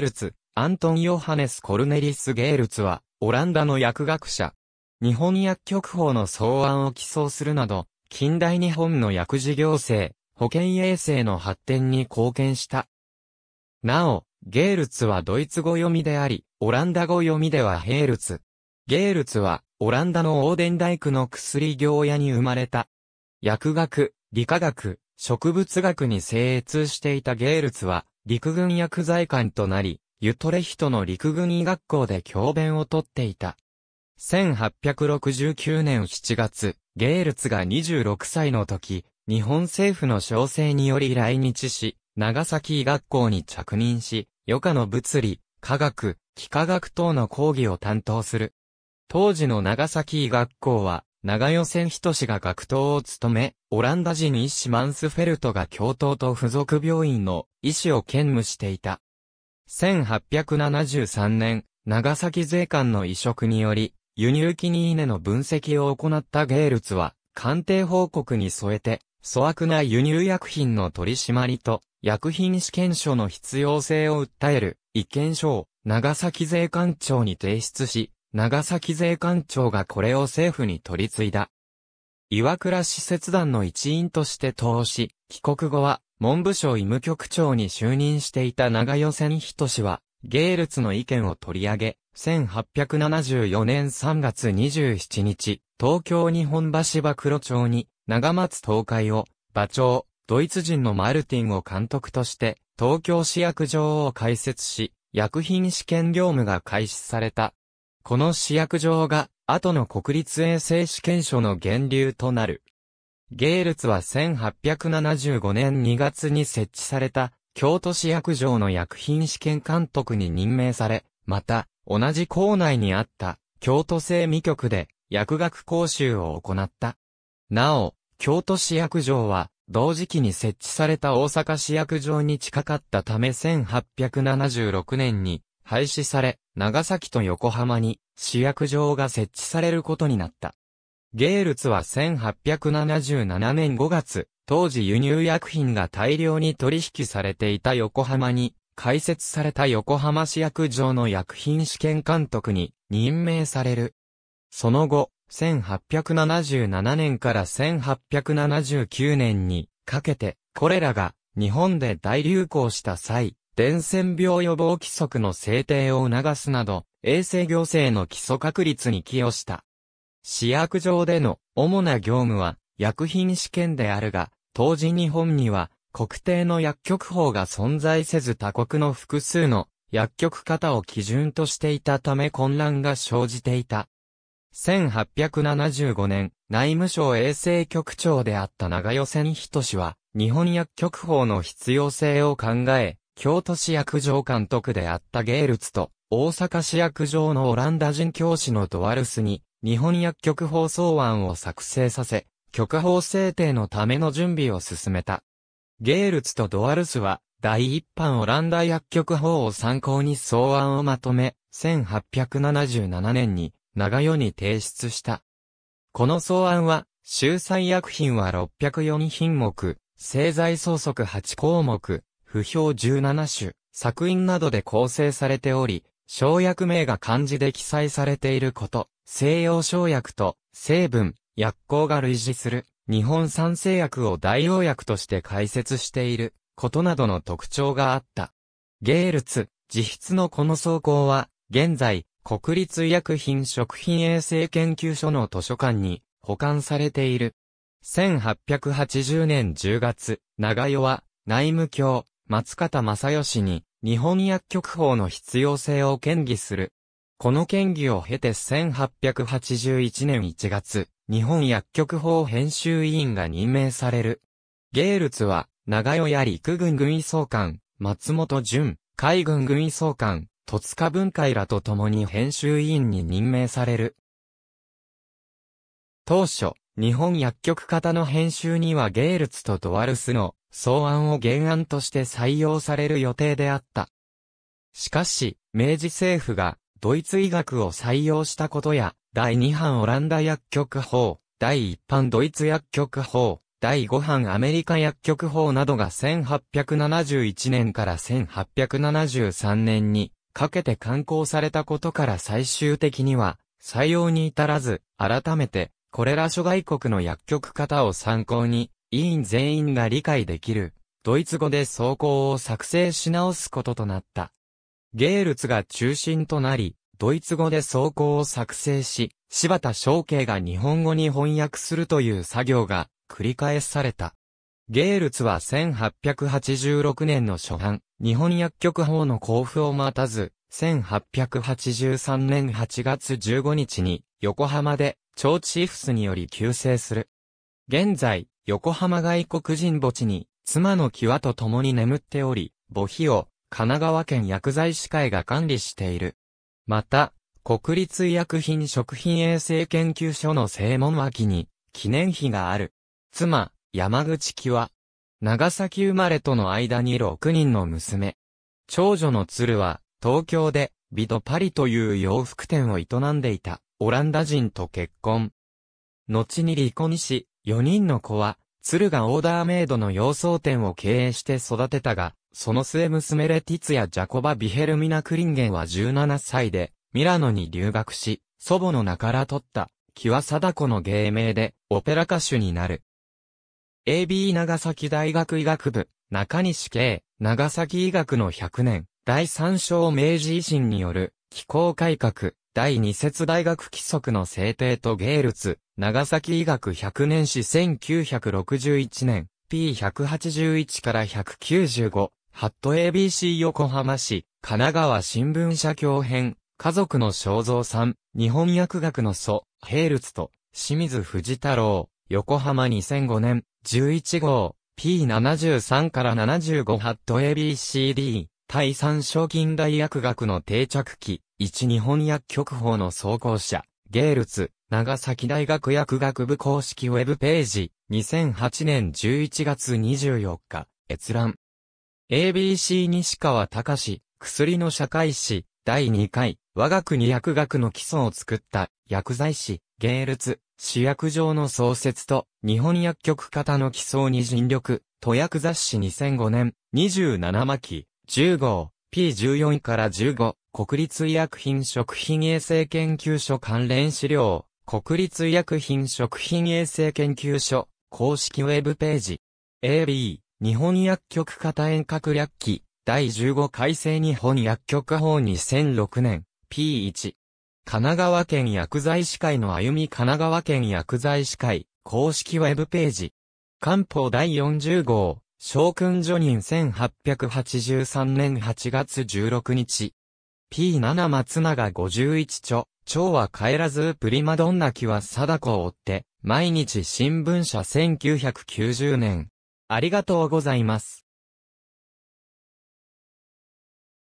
ールツ、アントン・ヨハネス・コルネリス・ゲールツは、オランダの薬学者。日本薬局法の草案を起草するなど、近代日本の薬事行政、保健衛生の発展に貢献した。なお、ゲールツはドイツ語読みであり、オランダ語読みではヘールツ。ゲールツは、オランダのオーデン大工の薬業屋に生まれた。薬学、理化学、植物学に精通していたゲールツは、陸軍薬剤官となり、ユトレヒトの陸軍医学校で教鞭をとっていた。1869年7月、ゲールツが26歳の時、日本政府の招請により来日し、長崎医学校に着任し、余暇の物理、科学、幾何学等の講義を担当する。当時の長崎医学校は、長与人氏が学頭を務め、オランダ人医師マンスフェルトが教頭と付属病院の医師を兼務していた。1873年、長崎税関の移植により、輸入機に稲の分析を行ったゲールツは、鑑定報告に添えて、粗悪な輸入薬品の取り締まりと、薬品試験書の必要性を訴える、意見書を、長崎税関庁に提出し、長崎税関庁がこれを政府に取り継いだ。岩倉使節団の一員として投資、帰国後は、文部省医務局長に就任していた長与千氏は、ゲールツの意見を取り上げ、1874年3月27日、東京日本橋馬黒町に、長松東海を、馬長、ドイツ人のマルティンを監督として、東京市役場を開設し、薬品試験業務が開始された。この試薬場が、後の国立衛生試験所の源流となる。ゲールツは1875年2月に設置された、京都市薬場の薬品試験監督に任命され、また、同じ校内にあった、京都製未局で、薬学講習を行った。なお、京都市薬場は、同時期に設置された大阪市薬場に近かったため1876年に廃止され、長崎と横浜に試薬場が設置されることになった。ゲールツは1877年5月、当時輸入薬品が大量に取引されていた横浜に、開設された横浜市役場の薬品試験監督に任命される。その後、1877年から1879年にかけて、これらが日本で大流行した際、伝染病予防規則の制定を促すなど、衛生行政の基礎確立に寄与した。市役場での主な業務は薬品試験であるが、当時日本には国定の薬局法が存在せず他国の複数の薬局方を基準としていたため混乱が生じていた。1875年、内務省衛生局長であった長与千人氏は、日本薬局法の必要性を考え、京都市役場監督であったゲールツと、大阪市役場のオランダ人教師のドワルスに、日本薬局放送案を作成させ、局法制定のための準備を進めた。ゲールツとドワルスは、第一版オランダ薬局法を参考に草案をまとめ、1877年に長与に提出した。この草案は、秀才薬品は604品目、製剤相則8項目、不評17種、作品などで構成されており、生薬名が漢字で記載されていること、西洋生薬と成分、薬効が類似する、日本産生薬を代用薬として解説している、ことなどの特徴があった。ゲールツ、自筆のこの草稿は、現在、国立医薬品食品衛生研究所の図書館に保管されている。1880年10月、長代は、内務卿、松方正義に日本薬局法の必要性を建議する。この建議を経て1881年1月、日本薬局法編集委員が任命される。ゲールツは、長与や陸軍軍医総監、松本淳、海軍軍医総監、戸塚文会らと共に編集委員に任命される。当初、日本薬局方の編集にはゲールツとドワルスの草案を原案として採用される予定であった。しかし、明治政府がドイツ医学を採用したことや、第2版オランダ薬局法、第1版ドイツ薬局法、第5版アメリカ薬局法などが1871年から1873年にかけて刊行されたことから最終的には採用に至らず、改めてこれら諸外国の薬局方を参考に委員全員が理解できる、ドイツ語で草稿を作成し直すこととなった。ゲールツが中心となり、ドイツ語で草稿を作成し、柴田昌慶が日本語に翻訳するという作業が繰り返された。ゲールツは1886年の初版、日本薬局法の交付を待たず、1883年8月15日に横浜で、超チーフスにより救成する。現在、横浜外国人墓地に、妻の際と共に眠っており、墓碑を、神奈川県薬剤師会が管理している。また、国立医薬品食品衛生研究所の正門脇に、記念碑がある。妻、山口際。長崎生まれとの間に6人の娘。長女の鶴は、東京で、ビドパリという洋服店を営んでいた、オランダ人と結婚。後に離婚し、4人の子は、鶴がオーダーメイドの洋装店を経営して育てたが、その末娘レティツやジャコバ・ビヘルミナ・クリンゲンは17歳で、ミラノに留学し、祖母の名から取った、キワサダコの芸名で、オペラ歌手になる。AB 長崎大学医学部、中西慶、長崎医学の100年、第3章明治維新による、気候改革、第二節大学規則の制定と芸術、長崎医学100年史1961年、P181 から195、ハット ABC 横浜市、神奈川新聞社教編、家族の肖像さん、日本薬学の祖、ヘールツと、清水藤太郎、横浜2005年、11号、P73 から75ハット ABCD、第三賞金大薬学の定着期、一日本薬局法の創校者、ゲールツ、長崎大学薬学部公式ウェブページ、2008年11月24日、閲覧。ABC 西川隆、薬の社会史、第2回、我が国薬学の基礎を作った、薬剤師、ゲールツ、主役場の創設と、日本薬局方の基礎に尽力、都薬雑誌2005年、27巻、10号、P14 から15、国立医薬品食品衛生研究所関連資料、国立医薬品食品衛生研究所、公式ウェブページ。AB、日本薬局型遠隔略記、第15改正日本薬局法2006年、P1。神奈川県薬剤師会の歩み神奈川県薬剤師会、公式ウェブページ。官報第40号、将軍助任1883年8月16日。P7 松永51著、蝶は帰らずプリマドンナ木は貞子を追って、毎日新聞社1990年。ありがとうございます。